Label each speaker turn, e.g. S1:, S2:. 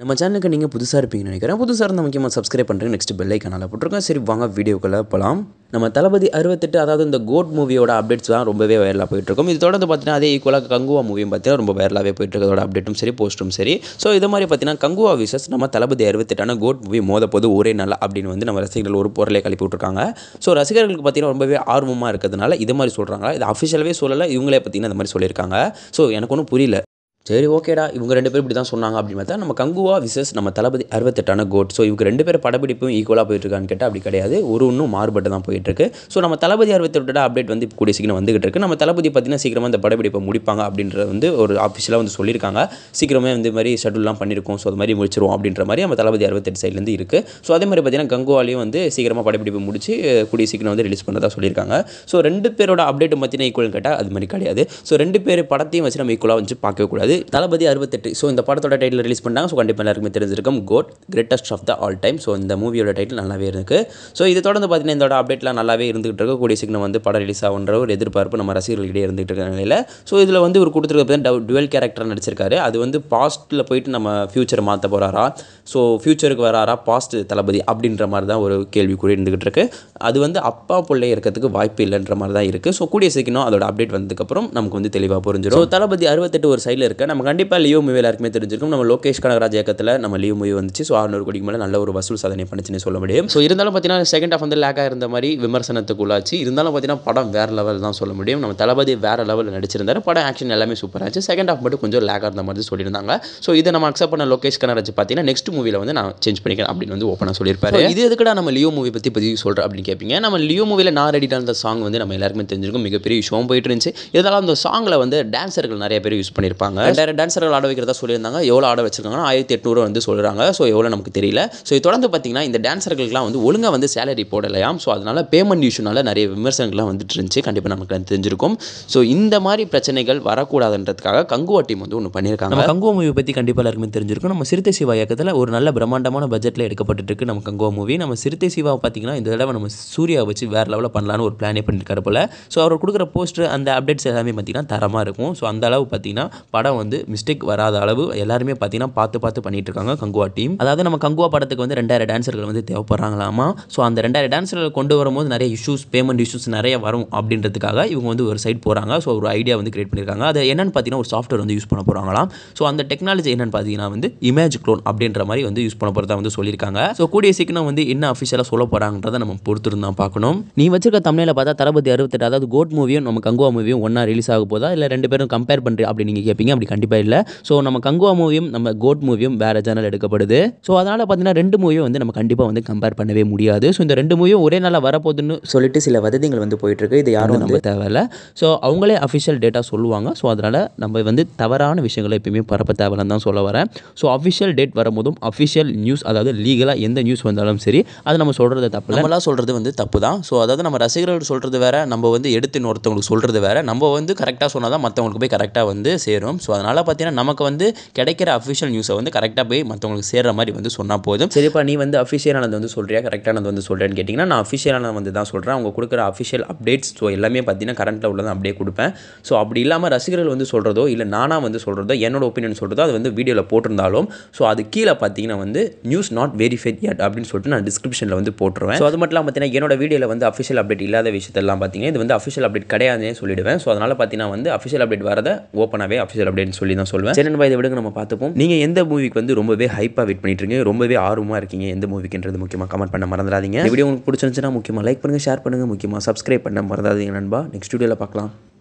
S1: நம்ம சேனலுக்கு நீங்கள் புதுசாக இருப்பீங்கன்னு நினைக்கிறேன் புதுசாக இருந்தால் முக்கியமாக சப்ஸ்கிரைப் பண்ணுறேன் நெக்ஸ்ட் பெல்லை கனால போட்டிருக்கோம் சரி வாங்க வீடியோக்குள்ளே போகலாம் நம்ம தளபதி அறுபத்தெட்டு அதாவது இந்த கோட் மூவியோட அப்டேட்ஸ் தான் ரொம்பவே வைரலாக போயிட்டுருக்கும் இது தொடர்ந்து பார்த்தீங்கன்னா அதே ஈக்குவலாக கங்குவா மூவியும் பார்த்தீங்கன்னா ரொம்ப வைரலாகவே போயிட்டுருக்கதோட அப்டேட்டும் சரி போஸ்ட்டும் சரி ஸோ இது மாதிரி பார்த்தீங்கன்னா கங்குவா விசஸ் நம்ம தளபதி அறுபத்தெட்டான கோட் மூவி மோத போது ஒரே நல்லா அப்படின்னு வந்து நம்ம ரசிகர்கள் ஒரு பொருளை கழிப்பி விட்டுருக்காங்க ஸோ ரசிகர்களுக்கு பார்த்தீங்கன்னா ரொம்பவே ஆர்வமாக இருக்கிறதுனால இது மாதிரி சொல்கிறாங்க இது அஃபிஷியலாகவே சொல்லலை இவங்களே பார்த்தீங்கன்னா இந்த மாதிரி சொல்லியிருக்காங்க ஸோ எனக்கு ஒன்றும் புரியல சரி ஓகேடா இவங்க ரெண்டு பேரும் இப்படி தான் சொன்னாங்க அப்படின்னு பார்த்தா நம்ம கங்குவா விசஸ் நம்ம தளபதி அறுபத்தெட்டான கோட் ஸோ இவங்க ரெண்டு பேர் படப்பிடிப்பும் ஈக்குவலாக போயிட்டுருக்கான்னு கேட்டால் அப்படி கிடையாது ஒரு ஒன்றும் மாறுபட்டு தான் போயிட்டுருக்கு ஸோ நம்ம தளபதி அறுபத்தெட்டோட அப்டேட் வந்து இப்போ கூடிய சீக்கிரம் வந்துகிட்டு இருக்கு நம்ம தளபதி பார்த்தீங்கன்னா சீக்கிரமாக அந்த படப்பிடிப்பை முடிப்பாங்க அப்படின்றது வந்து ஒரு ஆஃபீஸில் வந்து சொல்லியிருக்காங்க சீக்கிரமே வந்து மாதிரி ஷெட்யூல்லாம் பண்ணியிருக்கோம் ஸோ அது மாதிரி முடிச்சிருவோம் அப்படின்ற மாதிரி நம்ம தளபதி அறுபத்தெட்டு சைட்லேருந்து இருக்குது ஸோ அதே மாதிரி பார்த்தீங்கன்னா கங்குவாலையும் வந்து சீக்கிரமாக படப்பிடிப்பு முடிச்சு கூடிய சீக்கிரம் வந்து ரிலீஸ் பண்ணதாக சொல்லியிருக்காங்க ஸோ ரெண்டு பேரோட அப்டேட்டும் பார்த்திங்கன்னா ஈக்குவல் கேட்டால் அது மாதிரி கிடையாது ஸோ ரெண்டு பேர் படத்தையும் வச்சு நம்ம ஈக்குவலாக வந்து பார்க்கவே கூடாது தளபதி அறுபத்தெட்டு ஸோ இந்த படத்தோட டைட்டில் ரிலீஸ் பண்ணாங்க ஸோ கண்டிப்பாக எல்லாருக்குமே தெரிஞ்சிருக்கும் goat greatest of the all time so இந்த மூவியோட டைட்டில் நல்லாவே இருக்குது ஸோ இது தொடர்ந்து பார்த்தீங்கன்னா இதோட அப்டேட்லாம் நல்லாவே இருந்துகிட்டு இருக்கு கூடிய சீக்கிரம் வந்து படம் ரிலீஸ் ஆகுன்ற ஒரு எதிர்பார்ப்பு நம்ம ரசிகர்களிடையே இருந்துகிட்டு இருக்க நிலையில் ஸோ இதில் வந்து ஒரு கொடுத்துருக்க டுவெல் கேரக்டர் நடிச்சிருக்காரு அது வந்து பாஸ்ட்டில் போயிட்டு நம்ம ஃபியூச்சர் மாற்ற போகிறாரா ஸோ ஃபியூச்சருக்கு வராரா பாஸ்ட் தளபதி அப்படின்ற மாதிரி தான் ஒரு கூட இருந்துகிட்டு இருக்கு அது வந்து அப்பா பிள்ளை இருக்கிறதுக்கு வாய்ப்பு இல்லைன்ற மாதிரி தான் இருக்குது ஸோ கூடிய சீக்கிரம் அதோட அப்டேட் வந்ததுக்கப்புறம் நமக்கு வந்து தெளிவாக புரிஞ்சிடும் தளபதி அறுபத்தெட்டு ஒரு சைடில் இருக்க இருக்குது நம்ம கண்டிப்பாக லியோ மூவி எல்லாருக்குமே தெரிஞ்சிருக்கும் நம்ம லோகேஷ் கனகராஜ் இயக்கத்தில் நம்ம லியோ மூவி வந்துச்சு ஸோ அறுநூறு கோடிக்கு மேலே நல்ல ஒரு வசூல் சாதனை பண்ணிச்சுன்னு சொல்ல முடியும் ஸோ இருந்தாலும் பார்த்தீங்கன்னா செகண்ட் ஆஃப் வந்து லேக்காக இருந்த மாதிரி விமர்சனத்துக்கு உள்ளாச்சு இருந்தாலும் பார்த்தீங்கன்னா படம் வேறு லெவல் தான் சொல்ல முடியும் நம்ம தளபதி வேறு லெவலில் நடிச்சிருந்தார் படம் ஆக்ஷன் எல்லாமே சூப்பராக இருந்துச்சு செகண்ட் ஆஃப் மட்டும் கொஞ்சம் லேக்காக இருந்த மாதிரி சொல்லியிருந்தாங்க ஸோ இதை நம்ம அக்செப்ட் பண்ண லோகேஷ் கனகராஜ் பார்த்தீங்கன்னா நெக்ஸ்ட் மூவியில் வந்து நான் சேஞ்ச் பண்ணிக்கிறேன் அப்படின்னு வந்து ஓப்பனாக சொல்லியிருப்பாரு இது எதுக்கடா நம்ம லியோ மூவி பற்றி பதிவு சொல்கிறேன் அப்படின்னு கேட்பீங்க நம்ம லியோ மூவியில் நான் ரெடி இருந்த சாங் வந்து நம்ம எல்லாருக்குமே தெரிஞ்சிருக்கும் மிகப்பெரிய ஷோம் போயிட்டு இருந்துச்சு இதெல்லாம் அந்த சாங்கில் வந்து டான்ஸர்கள் நிறைய பேர் யூஸ் பண்ணியிருப்பாங்க ரெண்டாயிரம் டான்ஸர்கள் ஆட வைக்கிறதா சொல்லியிருந்தாங்க எவ்வளோ ஆட வச்சிருக்காங்கன்னா ஆயிரத்தி எட்நூறு வந்து சொல்கிறாங்க ஸோ எவ்வளோ நமக்கு தெரியல ஸோ இது தொடர்ந்து பார்த்தீங்கன்னா இந்த டான்சர்கள்லாம் வந்து ஒழுங்காக வந்து சேலரி போடலையாம் ஸோ அதனால் பேமெண்ட் இஷ்யூனால நிறைய விமர்சனங்கள்லாம் வந்துட்டு இருந்துச்சு கண்டிப்பாக நமக்கு தெரிஞ்சிருக்கும் ஸோ இந்த மாதிரி பிரச்சனைகள் வரக்கூடாதுன்றதுக்காக கங்குவா டீம் வந்து ஒன்று பண்ணியிருக்காங்க நம்ம கங்குவா மூவி பற்றி கண்டிப்பாக எல்லாருக்குமே தெரிஞ்சிருக்கும் நம்ம சிறுத்தை சிவா இயக்கத்தில் ஒரு நல்ல பிரம்மாண்டமான பட்ஜெட்டில் எடுக்கப்பட்டு இருக்கு நம்ம கங்குவா மூவி நம்ம சிறுத்தை சிவா பார்த்தீங்கன்னா இந்த தடவை நம்ம சூர்யா வச்சு வேறு லெவலில் பண்ணலான்னு ஒரு பிளானே பண்ணியிருக்காரு போல் ஸோ அவர் கொடுக்குற போஸ்டர் அந்த அப்டேட்ஸ் எல்லாமே பார்த்திங்கன்னா தரமாக இருக்கும் ஸோ அந்த அளவு பார்த்திங்கன்னா படம் வந்து வந்து மிஸ்டேக் வராத அளவு எல்லாருமே பார்த்தீங்கன்னா பார்த்து பார்த்து பண்ணிட்டு இருக்காங்க கங்குவா டீம் அதாவது நம்ம கங்குவா படத்துக்கு வந்து ரெண்டாயிரம் டான்சர்கள் வந்து தேவைப்படுறாங்களாமா ஸோ அந்த ரெண்டாயிரம் டான்சர்கள் கொண்டு வரும்போது நிறைய இஷ்யூஸ் பேமெண்ட் இஷ்யூஸ் நிறைய வரும் அப்படின்றதுக்காக இவங்க வந்து ஒரு சைட் போகிறாங்க ஸோ ஒரு ஐடியா வந்து கிரியேட் பண்ணியிருக்காங்க அது என்னென்னு பார்த்தீங்கன்னா ஒரு சாஃப்ட்வேர் வந்து யூஸ் பண்ண போகிறாங்களாம் ஸோ அந்த டெக்னாலஜி என்னென்னு பார்த்தீங்கன்னா வந்து இமேஜ் க்ளோன் அப்படின்ற மாதிரி வந்து யூஸ் பண்ண போகிறதா வந்து சொல்லியிருக்காங்க ஸோ கூடிய சீக்கிரம் வந்து என்ன அஃபிஷியலாக சொல்ல போகிறாங்கன்றதை நம்ம பொறுத்திருந்தான் பார்க்கணும் நீ வச்சிருக்க தமிழில் பார்த்தா தளபதி அறுபத்தெட்டு அதாவது கோட் மூவியும் நம்ம கங்குவா மூவியும் ஒன்றா ரிலீஸ் ஆக போதா இல்லை ரெண்டு பேரும் கம்பேர் பண்ணுறேன் அப்படி நீங்கள் கேட்பீங்க அப்படி அப்படி கண்டிப்பாக இல்லை ஸோ நம்ம கங்குவா மூவியும் நம்ம கோட் மூவியும் வேறு ஜேனல் எடுக்கப்படுது ஸோ அதனால் பார்த்தீங்கன்னா ரெண்டு மூவியும் வந்து நம்ம கண்டிப்பாக வந்து கம்பேர் பண்ணவே முடியாது ஸோ இந்த ரெண்டு மூவியும் ஒரே நாளாக வரப்போகுதுன்னு சொல்லிட்டு சில வதந்திகள் வந்து போயிட்டுருக்கு இது யாரும் நம்ம தேவையில்ல ஸோ அவங்களே அஃபிஷியல் டேட்டா சொல்லுவாங்க ஸோ அதனால் நம்ம வந்து தவறான விஷயங்களை எப்பயுமே பரப்ப தேவையில்லாம் தான் சொல்ல வரேன் ஸோ அஃபிஷியல் டேட் வரும்போதும் அஃபிஷியல் நியூஸ் அதாவது லீகலாக எந்த நியூஸ் வந்தாலும் சரி அதை நம்ம சொல்கிறது தப்பு நம்மளாக சொல்கிறது வந்து தப்பு தான் ஸோ அதாவது நம்ம ரசிகர்கள் சொல்கிறது வேறு நம்ம வந்து எடுத்து இன்னொருத்தவங்களுக்கு சொல்கிறது வேறு நம்ம வந்து கரெக்டாக சொன்னால் தான் மற்றவங்களுக்கு போய் கரெக்டாக வந்து சேரும் ஸோ அதனால் பார்த்தீங்கன்னா நமக்கு வந்து கிடைக்கிற அஃபிஷியல் நியூஸை வந்து கரெக்டாக போய் மற்றவங்களுக்கு சேர்கிற மாதிரி வந்து சொன்னால் போதும் சரிப்பா நீ வந்து அஃபிஷியலானது வந்து சொல்கிறியா கரெக்டானது வந்து சொல்கிறேன்னு கேட்டிங்கன்னா நான் அஃபிஷியலானது வந்து தான் சொல்கிறேன் அவங்க கொடுக்குற அஃபிஷியல் அப்டேட்ஸ் ஸோ எல்லாமே பார்த்தீங்கன்னா கரண்ட்டில் உள்ளதை அப்படியே கொடுப்பேன் ஸோ அப்படி இல்லாமல் ரசிகர்கள் வந்து சொல்கிறதோ இல்லை நானாக வந்து சொல்கிறதோ என்னோட ஒப்பீனியன் சொல்கிறதோ அது வந்து வீடியோவில் போட்டிருந்தாலும் ஸோ அது கீழே பார்த்தீங்கன்னா வந்து நியூஸ் நாட் வெரிஃபைட் யட் அப்படின்னு சொல்லிட்டு நான் டிஸ்கிரிப்ஷனில் வந்து போட்டுருவேன் ஸோ அது மட்டும் இல்லாமல் பார்த்தீங்கன்னா என்னோட வீடியோவில் வந்து அஃபிஷியல் அப்டேட் இல்லாத விஷயத்தெல்லாம் பார்த்தீங்கன்னா இது வந்து அஃபிஷியல் அப்டேட் கிடையாதுன்னு சொல்லிடுவேன் ஸோ அதனால் பார்த்தீங்கன்னா வந்து அஃபிஷியல் அப்டேட் வரதை ஓப்பனாகவே அஃபிஷியல் அப்டேட் அப்படின்னு சொல்லி தான் சொல்லுவேன் சரி நண்பா இதை விடுங்க நம்ம பார்த்துப்போம் நீங்கள் எந்த மூவிக்கு வந்து ரொம்பவே ஹைப்பாக வெயிட் பண்ணிட்டு இருக்கீங்க ரொம்பவே ஆர்வமாக இருக்கீங்க எந்த மூவிக்குன்றது முக்கியமாக கமெண்ட் பண்ண மறந்துடாதீங்க வீடியோ உங்களுக்கு பிடிச்சிருந்துச்சுன்னா முக்கியமாக லைக் பண்ணுங்கள் ஷேர் பண்ணுங்கள் முக்கியமாக சப்ஸ்கிரைப் பண்ண மறந்துடாதீங்க நண்பா நெக்ஸ்ட் வீடியோவில் பார்க்கலாம்